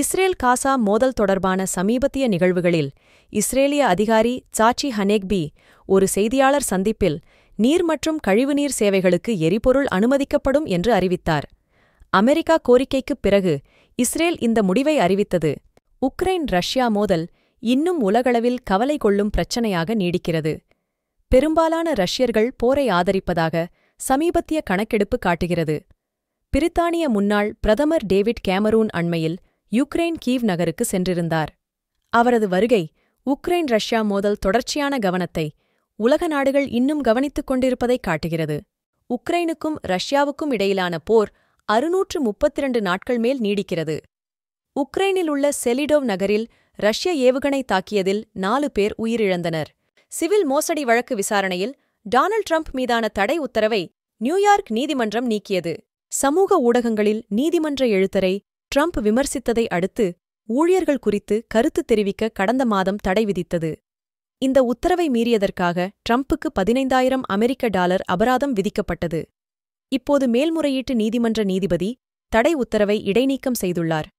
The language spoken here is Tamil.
இஸ்ரேல் காசா மோதல் தொடர்பான சமீபத்திய நிகழ்வுகளில் இஸ்ரேலிய அதிகாரி சாச்சி ஹனேக்பி ஒரு செய்தியாளர் சந்திப்பில் நீர் மற்றும் கழிவுநீர் சேவைகளுக்கு எரிபொருள் அனுமதிக்கப்படும் என்று அறிவித்தார் அமெரிக்கா கோரிக்கைக்குப் பிறகு இஸ்ரேல் இந்த முடிவை அறிவித்தது உக்ரைன் ரஷ்யா மோதல் இன்னும் உலகளவில் கவலை கொள்ளும் பிரச்சனையாக நீடிக்கிறது பெரும்பாலான ரஷ்யர்கள் போரை ஆதரிப்பதாக சமீபத்திய கணக்கெடுப்பு காட்டுகிறது பிரித்தானிய முன்னாள் பிரதமர் டேவிட் கேமரூன் அண்மையில் யுக்ரைன் கீவ் நகருக்கு சென்றிருந்தார் அவரது வருகை உக்ரைன் ரஷ்யா மோதல் தொடர்ச்சியான கவனத்தை உலக நாடுகள் இன்னும் கவனித்துக் கொண்டிருப்பதை காட்டுகிறது உக்ரைனுக்கும் ரஷ்யாவுக்கும் இடையிலான போர் அறுநூற்று முப்பத்திரண்டு நாட்கள் மேல் நீடிக்கிறது உக்ரைனில் உள்ள செலிடோவ் நகரில் ரஷ்ய ஏவுகணை தாக்கியதில் நாலு பேர் உயிரிழந்தனர் சிவில் மோசடி வழக்கு விசாரணையில் டொனால்ட் ட்ரம்ப் மீதான தடை உத்தரவை நியூயார்க் நீதிமன்றம் நீக்கியது சமூக ஊடகங்களில் நீதிமன்ற எழுத்தரை ட்ரம்ப் விமர்சித்ததை அடுத்து ஊழியர்கள் குறித்து கருத்து தெரிவிக்க கடந்த மாதம் தடை விதித்தது இந்த உத்தரவை மீறியதற்காக ட்ரம்ப்புக்கு பதினைந்தாயிரம் அமெரிக்க டாலர் அபராதம் விதிக்கப்பட்டது இப்போது மேல்முறையீட்டு நீதிமன்ற நீதிபதி தடை உத்தரவை இடைநீக்கம் செய்துள்ளார்